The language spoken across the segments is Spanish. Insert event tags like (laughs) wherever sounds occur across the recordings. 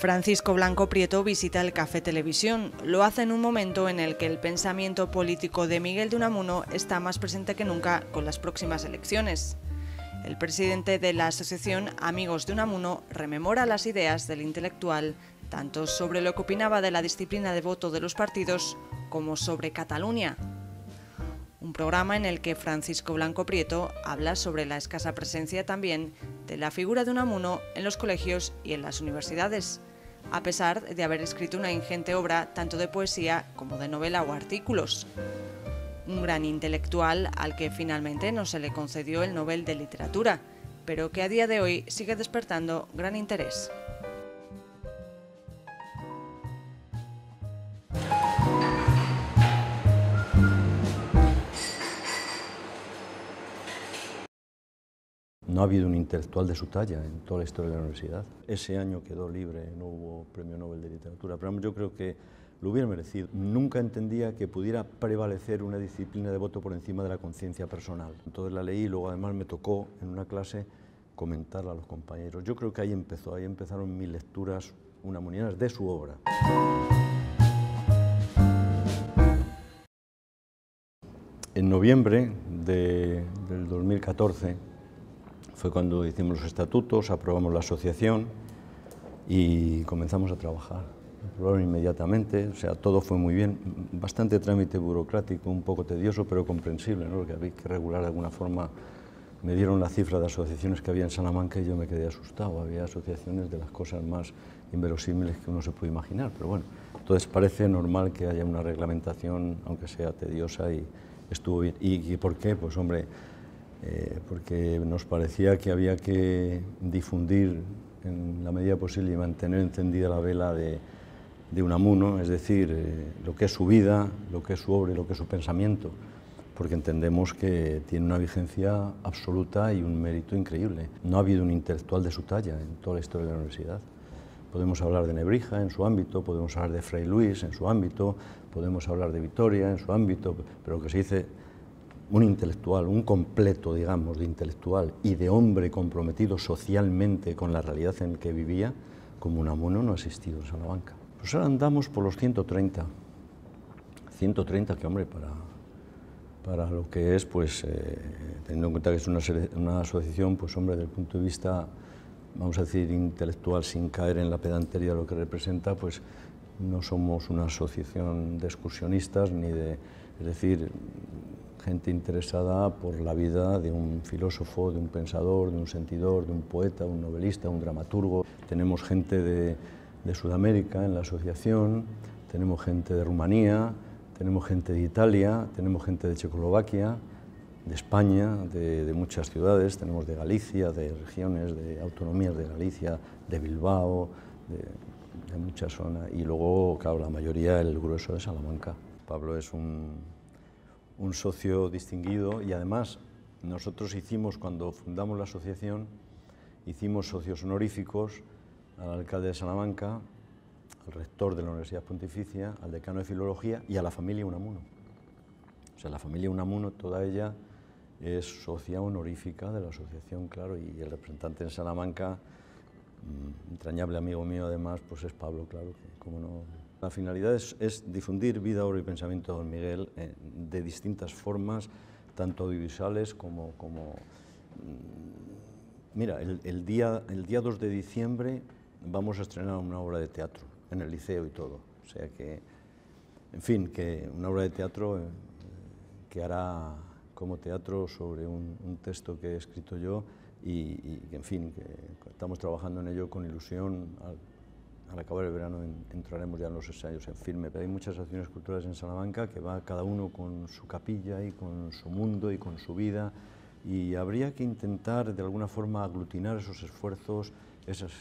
Francisco Blanco Prieto visita el Café Televisión. Lo hace en un momento en el que el pensamiento político de Miguel de Unamuno está más presente que nunca con las próximas elecciones. El presidente de la asociación Amigos de Unamuno rememora las ideas del intelectual, tanto sobre lo que opinaba de la disciplina de voto de los partidos como sobre Cataluña. Un programa en el que Francisco Blanco Prieto habla sobre la escasa presencia también de la figura de Unamuno en los colegios y en las universidades a pesar de haber escrito una ingente obra tanto de poesía como de novela o artículos. Un gran intelectual al que finalmente no se le concedió el Nobel de Literatura, pero que a día de hoy sigue despertando gran interés. No ha habido un intelectual de su talla en toda la historia de la universidad. Ese año quedó libre, no hubo premio Nobel de Literatura, pero yo creo que lo hubiera merecido. Nunca entendía que pudiera prevalecer una disciplina de voto por encima de la conciencia personal. Entonces la leí y luego además me tocó en una clase comentarla a los compañeros. Yo creo que ahí empezó, ahí empezaron mis lecturas unamonianas de su obra. En noviembre del 2014, fue cuando hicimos los estatutos, aprobamos la asociación y comenzamos a trabajar. Aprobaron inmediatamente, o sea, todo fue muy bien, bastante trámite burocrático, un poco tedioso, pero comprensible, ¿no? porque había que regular de alguna forma. Me dieron la cifra de asociaciones que había en Salamanca y yo me quedé asustado. Había asociaciones de las cosas más inverosímiles que uno se puede imaginar, pero bueno, entonces parece normal que haya una reglamentación, aunque sea tediosa, y estuvo bien. ¿Y, y por qué? Pues hombre, eh, porque nos parecía que había que difundir en la medida posible y mantener encendida la vela de, de Unamuno, es decir, eh, lo que es su vida, lo que es su obra y lo que es su pensamiento, porque entendemos que tiene una vigencia absoluta y un mérito increíble. No ha habido un intelectual de su talla en toda la historia de la universidad. Podemos hablar de Nebrija en su ámbito, podemos hablar de Fray Luis en su ámbito, podemos hablar de Vitoria en su ámbito, pero lo que se dice un intelectual, un completo, digamos, de intelectual y de hombre comprometido socialmente con la realidad en que vivía, como mono no asistido a en Salamanca. Pues ahora andamos por los 130. 130 que, hombre, para, para lo que es, pues, eh, teniendo en cuenta que es una, una asociación, pues, hombre, del punto de vista, vamos a decir, intelectual, sin caer en la pedantería de lo que representa, pues, no somos una asociación de excursionistas ni de, es decir, gente interesada por la vida de un filósofo, de un pensador, de un sentidor, de un poeta, un novelista, un dramaturgo. Tenemos gente de, Sudamérica en la asociación, tenemos gente de Rumanía, tenemos gente de Italia, tenemos gente de Checoslovaquia, de España, de, muchas ciudades, tenemos de Galicia, de regiones, de autonomías de Galicia, de Bilbao, de, de muchas zonas, y luego, claro, la mayoría, el grueso de Salamanca. Pablo es un un socio distinguido y además nosotros hicimos, cuando fundamos la asociación, hicimos socios honoríficos al alcalde de Salamanca, al rector de la Universidad Pontificia, al decano de Filología y a la familia Unamuno. O sea, la familia Unamuno, toda ella es socia honorífica de la asociación, claro, y el representante en Salamanca, mm, entrañable amigo mío además, pues es Pablo, claro, no la finalidad es, difundir vida, obra y pensamiento de Don Miguel eh, de distintas formas, tanto audiovisuales como... Mm, mira, el, día, el día 2 de diciembre vamos a estrenar una obra de teatro en el liceo y todo. O sea que, en fin, que una obra de teatro eh, que hará como teatro sobre un, texto que he escrito yo y, que, en fin, que estamos trabajando en ello con ilusión, al acabar el verano entraremos ya en los ensayos en firme, pero hay muchas acciones culturales en Salamanca que va cada uno con su capilla y con su mundo y con su vida y habría que intentar de alguna forma aglutinar esos esfuerzos, esas,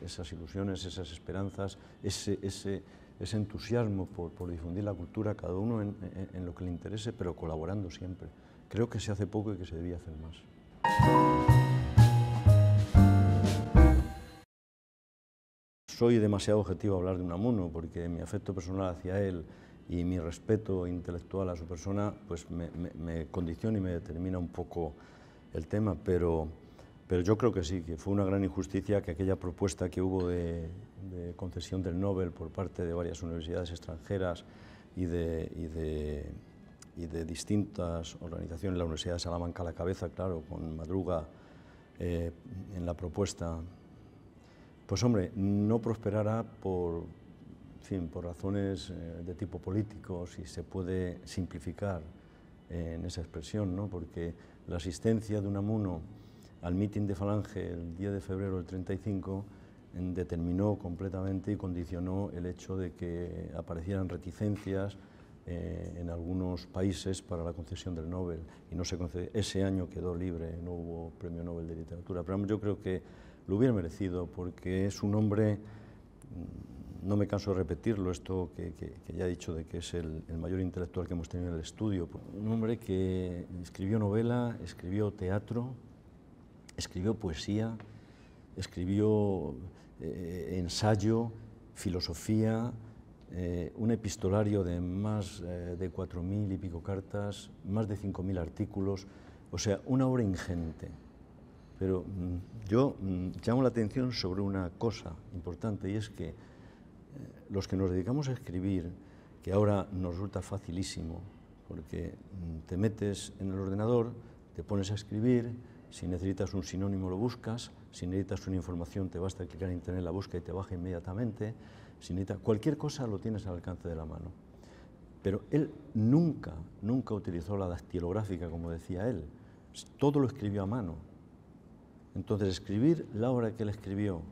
esas ilusiones, esas esperanzas, ese, ese, ese entusiasmo por, difundir la cultura, cada uno en, lo que le interese, pero colaborando siempre. Creo que se hace poco y que se debía hacer más. soy demasiado objetivo a hablar de Unamuno, porque mi afecto personal hacia él y mi respeto intelectual a su persona pues me, condiciona y me determina un poco el tema, pero, pero yo creo que sí, que fue una gran injusticia que aquella propuesta que hubo de, concesión del Nobel por parte de varias universidades extranjeras y de, y de, distintas organizaciones, la Universidad de Salamanca a la cabeza, claro, con Madruga eh, en la propuesta pues hombre, no prosperará por, razones eh, de tipo político, si se puede simplificar eh, en esa expresión, porque la asistencia de Unamuno al mitin de Falange el día de febrero del 35 mm, determinó completamente y condicionó el hecho de que aparecieran reticencias eh, en algunos países para la concesión del Nobel y no se ese año quedó libre, no hubo premio Nobel de literatura. Pero yo creo que lo hubiera merecido porque es un hombre, no me canso de repetirlo, esto que, ya he dicho de que es el, mayor intelectual que hemos tenido en el estudio, un hombre que escribió novela, escribió teatro, escribió poesía, escribió eh, ensayo, filosofía, eh, un epistolario de más eh, de cuatro mil y pico cartas, más de cinco mil artículos, o sea, una obra ingente. Pero mm, yo mm, llamo la atención sobre una cosa importante y es que eh, los que nos dedicamos a escribir, que ahora nos resulta facilísimo, porque mm, te metes en el ordenador, te pones a escribir, si necesitas un sinónimo lo buscas, si necesitas una información te basta clicar en internet, la busca y te baja inmediatamente, si necesitas cualquier cosa lo tienes al alcance de la mano. Pero él nunca, nunca utilizó la dactilográfica, como decía él, todo lo escribió a mano entonces, escribir la obra que él escribió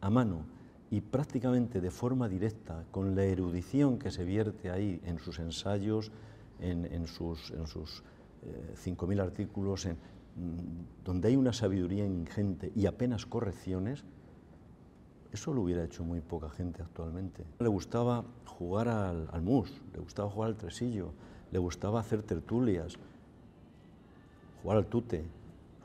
a mano y prácticamente de forma directa, con la erudición que se vierte ahí en sus ensayos, en, sus, en sus 5.000 eh, artículos, mm, donde hay una sabiduría ingente y apenas correcciones, eso lo hubiera hecho muy poca gente actualmente. Le gustaba jugar al, al mus, le gustaba jugar al tresillo, le gustaba hacer tertulias, jugar al tute,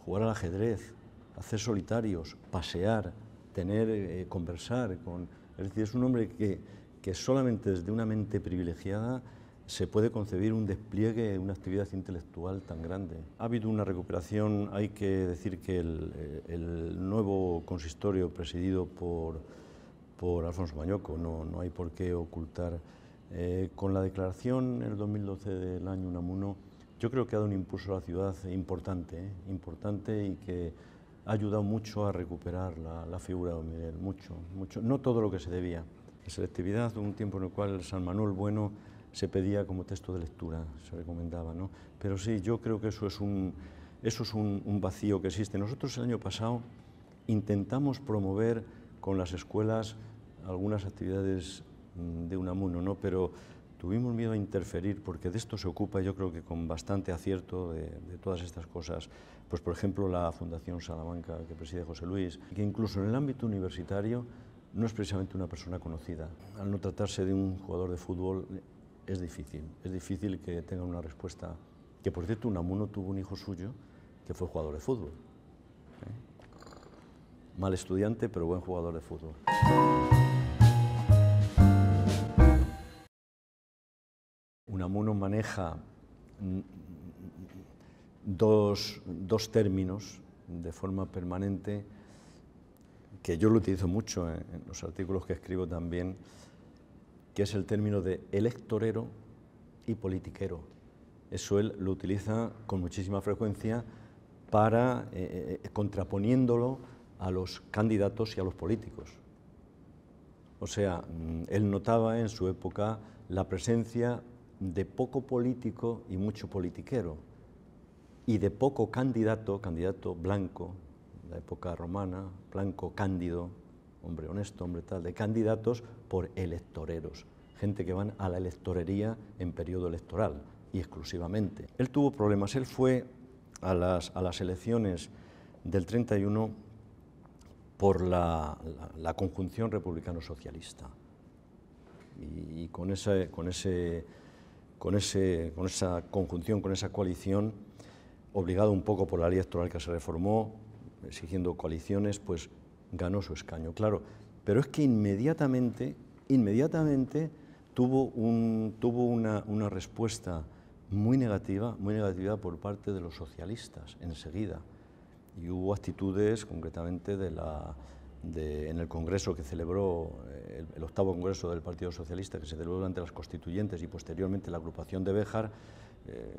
jugar al ajedrez, hacer solitarios, pasear, tener, eh, conversar con... Es decir, es un hombre que, que solamente desde una mente privilegiada se puede concebir un despliegue, una actividad intelectual tan grande. Ha habido una recuperación, hay que decir que el, eh, el nuevo consistorio presidido por, por Alfonso Mañoco, no, no, hay por qué ocultar, eh, con la declaración en el 2012 del año Unamuno, yo creo que ha dado un impulso a la ciudad importante, importante y que ha ayudado mucho a recuperar la, figura de don Miguel, mucho, mucho, no todo lo que se debía. La selectividad, un tiempo en el cual el San Manuel Bueno se pedía como texto de lectura, se recomendaba, ¿no? Pero sí, yo creo que eso es un, eso es un, un vacío que existe. Nosotros el año pasado intentamos promover con las escuelas algunas actividades mm, de un amuno, ¿no? Pero Tuvimos miedo a interferir porque de esto se ocupa, yo creo que con bastante acierto de, todas estas cosas, pues por ejemplo la Fundación Salamanca que preside José Luis, que incluso en el ámbito universitario no es precisamente una persona conocida. Al no tratarse de un jugador de fútbol es difícil, es difícil que tenga una respuesta. Que por cierto, Unamuno tuvo un hijo suyo que fue jugador de fútbol. ¿eh? Mal estudiante, pero buen jugador de fútbol. uno maneja mm, dos, términos de forma permanente que yo lo utilizo mucho en, los artículos que escribo también, que es el término de electorero y politiquero. Eso él lo utiliza con muchísima frecuencia para eh, eh, eh, contraponiéndolo a los candidatos y a los políticos. O sea, mm, él notaba en su época la presencia de poco político y mucho politiquero, y de poco candidato, candidato blanco, la época romana, blanco cándido, hombre honesto, hombre tal, de candidatos por electoreros, gente que van a la electorería en periodo electoral y exclusivamente. Él tuvo problemas, él fue a las, elecciones del 31 por la, conjunción republicano-socialista. Y, y, con, ese, con ese con, ese, con esa conjunción, con esa coalición, obligado un poco por la ley electoral que se reformó, exigiendo coaliciones, pues ganó su escaño, claro. Pero es que inmediatamente, inmediatamente tuvo, un, tuvo una, una respuesta muy negativa, muy negativa por parte de los socialistas enseguida. Y hubo actitudes concretamente de la, en el Congreso que celebró eh, el, octavo Congreso del Partido Socialista, que se celebró durante las constituyentes y posteriormente la agrupación de Béjar, eh,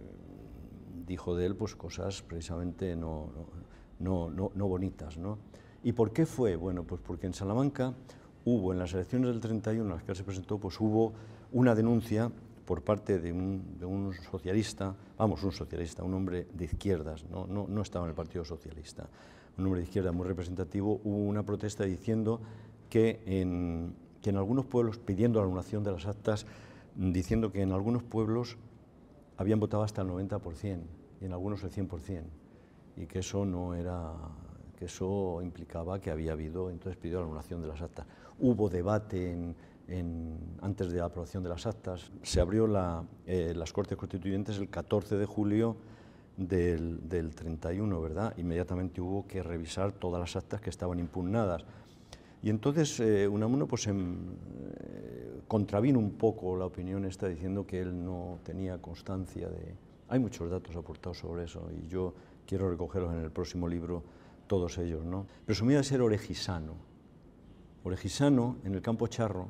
dijo de él pues, cosas precisamente no, no, no, no bonitas. ¿Y por qué fue? Bueno, pues porque en Salamanca hubo, en las elecciones del 31 en las que él se presentó, pues hubo una denuncia por parte de un, de un, socialista, vamos, un socialista, un hombre de izquierdas, no, no, no estaba en el Partido Socialista un de izquierda muy representativo, hubo una protesta diciendo que en, algunos pueblos, pidiendo la anulación de las actas, diciendo que en algunos pueblos habían votado hasta el 90% y en algunos el 100%, y que eso no era que eso implicaba que había habido, entonces pidió la anulación de las actas. Hubo debate antes de la aprobación de las actas, se abrió eh, las Cortes Constituyentes el 14 de julio del, 31, ¿verdad? Inmediatamente hubo que revisar todas las actas que estaban impugnadas. Y entonces eh, Unamuno pues, em, eh, contravino un poco la opinión esta diciendo que él no tenía constancia de... Hay muchos datos aportados sobre eso y yo quiero recogerlos en el próximo libro, todos ellos. ¿no? Presumía de ser orejizano. Orejizano en el campo charro,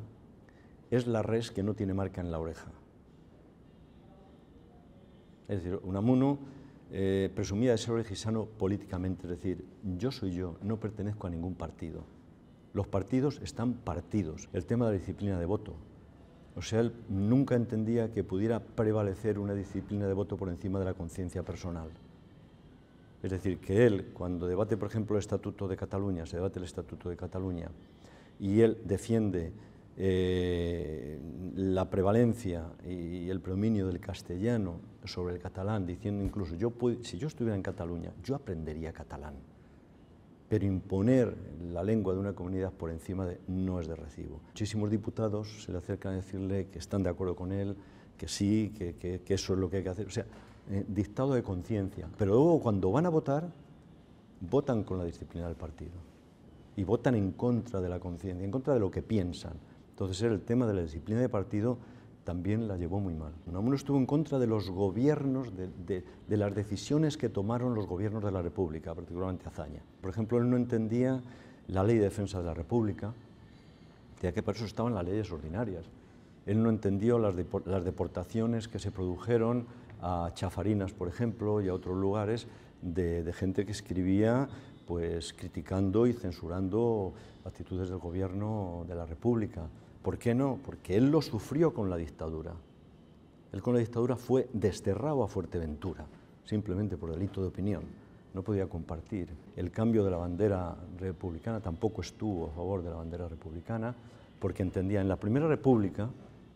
es la res que no tiene marca en la oreja. Es decir, Unamuno eh, presumía de ser legislano políticamente, es decir, yo soy yo, no pertenezco a ningún partido. Los partidos están partidos. El tema de la disciplina de voto. O sea, él nunca entendía que pudiera prevalecer una disciplina de voto por encima de la conciencia personal. Es decir, que él, cuando debate, por ejemplo, el Estatuto de Cataluña, se debate el Estatuto de Cataluña, y él defiende eh, la prevalencia y el predominio del castellano sobre el catalán, diciendo incluso, yo si yo estuviera en Cataluña, yo aprendería catalán, pero imponer la lengua de una comunidad por encima de no es de recibo. Muchísimos diputados se le acercan a decirle que están de acuerdo con él, que sí, que, eso es lo que hay que hacer, o sea, eh, dictado de conciencia. Pero luego cuando van a votar, votan con la disciplina del partido y votan en contra de la conciencia, en contra de lo que piensan. Entonces el tema de la disciplina de partido también la llevó muy mal. Unamuno estuvo en contra de los gobiernos, de, las decisiones que tomaron los gobiernos de la República, particularmente Azaña. Por ejemplo, él no entendía la ley de defensa de la República, ya que para eso estaban las leyes ordinarias. Él no entendió las, deportaciones que se produjeron a Chafarinas, por ejemplo, y a otros lugares de, gente que escribía pues criticando y censurando actitudes del gobierno de la República. ¿Por qué no? Porque él lo sufrió con la dictadura. Él con la dictadura fue desterrado a Fuerteventura, simplemente por delito de opinión. No podía compartir. El cambio de la bandera republicana tampoco estuvo a favor de la bandera republicana, porque entendía en la Primera República,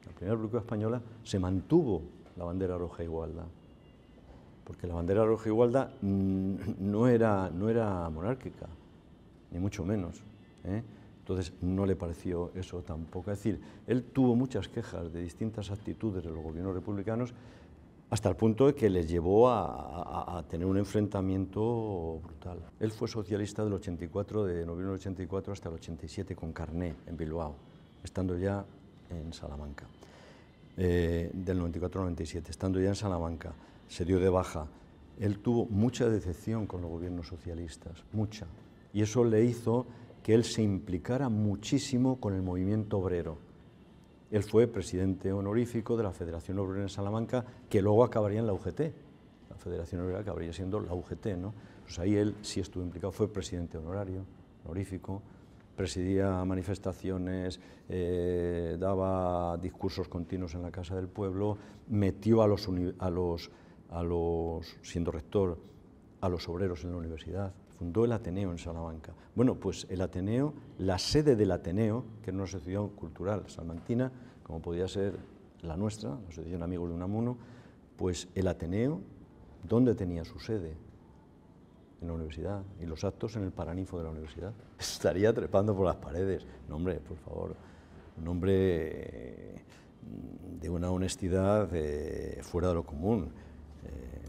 la Primera República Española, se mantuvo la bandera roja igualda, Porque la bandera roja igualda no era, no era monárquica, ni mucho menos. ¿eh? Entonces no le pareció eso tampoco. Es decir, él tuvo muchas quejas de distintas actitudes de los gobiernos republicanos hasta el punto de que les llevó a, tener un enfrentamiento brutal. Él fue socialista del 84, de noviembre del 84 hasta el 87 con Carné en Bilbao, estando ya en Salamanca. Eh, del 94 al 97, estando ya en Salamanca, se dio de baja. Él tuvo mucha decepción con los gobiernos socialistas, mucha. Y eso le hizo que él se implicara muchísimo con el movimiento obrero. Él fue presidente honorífico de la Federación Obrera en Salamanca, que luego acabaría en la UGT. La Federación Obrera acabaría siendo la UGT, ¿no? Pues ahí él sí estuvo implicado, fue presidente honorario, honorífico, presidía manifestaciones, eh, daba discursos continuos en la Casa del Pueblo, metió a los, a los, a los, siendo rector, a los obreros en la universidad fundó el Ateneo en Salamanca. Bueno, pues el Ateneo, la sede del Ateneo, que era una asociación cultural salmantina, como podía ser la nuestra, la Asociación amigo de Unamuno, pues el Ateneo, ¿dónde tenía su sede? En la universidad, y los actos en el paraninfo de la universidad. (laughs) Estaría trepando por las paredes. No, hombre, por favor, un hombre eh, de una honestidad eh, fuera de lo común. Eh,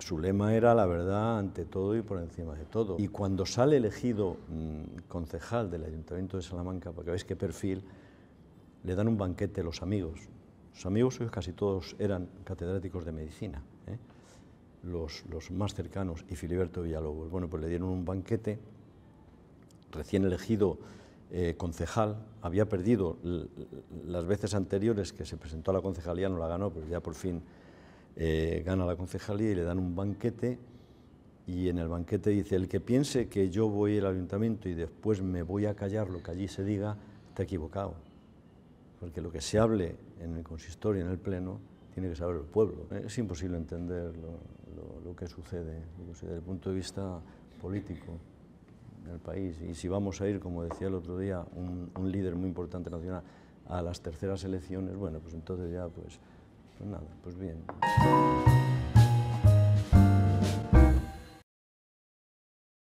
su lema era la verdad ante todo y por encima de todo. Y cuando sale elegido mm, concejal del Ayuntamiento de Salamanca, porque veis qué perfil, le dan un banquete los amigos. Sus amigos ellos casi todos eran catedráticos de medicina, ¿eh? los, más cercanos, y Filiberto Villalobos. Bueno, pues le dieron un banquete, recién elegido eh, concejal, había perdido las veces anteriores que se presentó a la concejalía, no la ganó, pero ya por fin eh, gana la concejalía y le dan un banquete y en el banquete dice, el que piense que yo voy al ayuntamiento y después me voy a callar lo que allí se diga, está equivocado. Porque lo que se hable en el consistorio, en el pleno, tiene que saber el pueblo. Es imposible entender lo, que sucede desde el punto de vista político en el país. Y si vamos a ir, como decía el otro día, un, un líder muy importante nacional a las terceras elecciones, bueno, pues entonces ya pues pues nada, pues bien.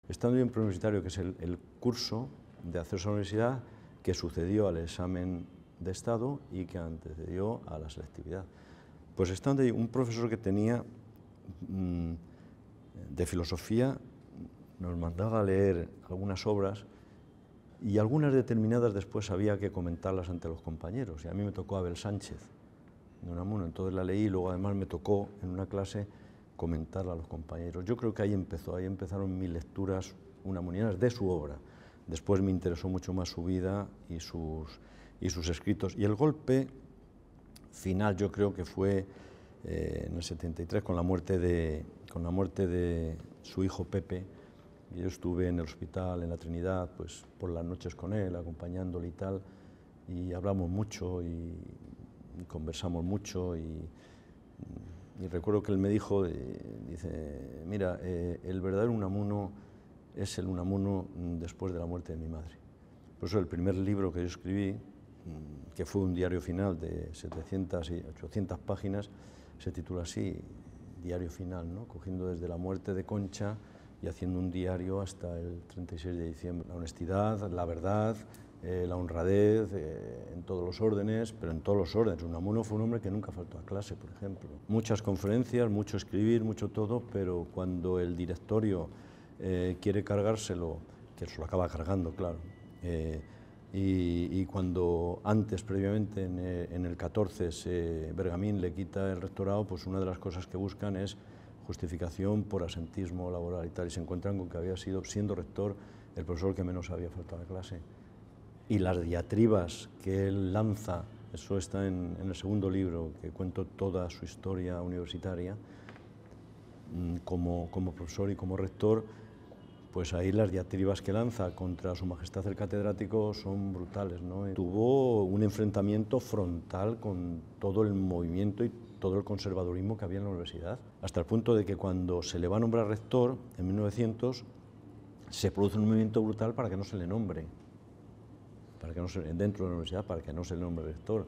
Estando en preuniversitario, que es el, curso de acceso a la universidad que sucedió al examen de Estado y que antecedió a la selectividad. Pues estando un profesor que tenía mm, de filosofía nos mandaba a leer algunas obras y algunas determinadas después había que comentarlas ante los compañeros. Y a mí me tocó Abel Sánchez, de Unamuno, entonces la leí y luego además me tocó en una clase comentarla a los compañeros. Yo creo que ahí empezó, ahí empezaron mis lecturas unamunianas de su obra. Después me interesó mucho más su vida y sus, y sus escritos. Y el golpe final yo creo que fue eh, en el 73 con la muerte de, con la muerte de su hijo Pepe. Yo estuve en el hospital, en la Trinidad, pues por las noches con él, acompañándole y tal, y hablamos mucho y, conversamos mucho y, recuerdo que él me dijo, eh, dice, mira, eh, el verdadero Unamuno es el Unamuno después de la muerte de mi madre. Por eso el primer libro que yo escribí, mm, que fue un diario final de 700 y 800 páginas, se titula así, Diario Final, cogiendo desde la muerte de Concha y haciendo un diario hasta el 36 de diciembre. La honestidad, la verdad, eh, la honradez eh, en todos los órdenes, pero en todos los órdenes. Unamuno fue un hombre que nunca faltó a clase, por ejemplo. Muchas conferencias, mucho escribir, mucho todo, pero cuando el directorio eh, quiere cargárselo, que se lo acaba cargando, claro, y, cuando antes, previamente, en, el 14, Bergamín le quita el rectorado, pues una de las cosas que buscan es justificación por asentismo laboral y tal, y se encuentran con que había sido, siendo rector, el profesor que menos había faltado a clase y las diatribas que él lanza, eso está en, el segundo libro, que cuento toda su historia universitaria, mm, como, como, profesor y como rector, pues ahí las diatribas que lanza contra Su Majestad el Catedrático son brutales. ¿no? Tuvo un enfrentamiento frontal con todo el movimiento y todo el conservadurismo que había en la universidad, hasta el punto de que cuando se le va a nombrar rector, en 1900, se produce un movimiento brutal para que no se le nombre para que no se, dentro de la universidad para que no se nombre rector.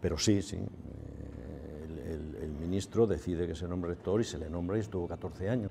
Pero sí, sí, eh, el, ministro decide que se nombre rector y se le nombra y estuvo 14 años.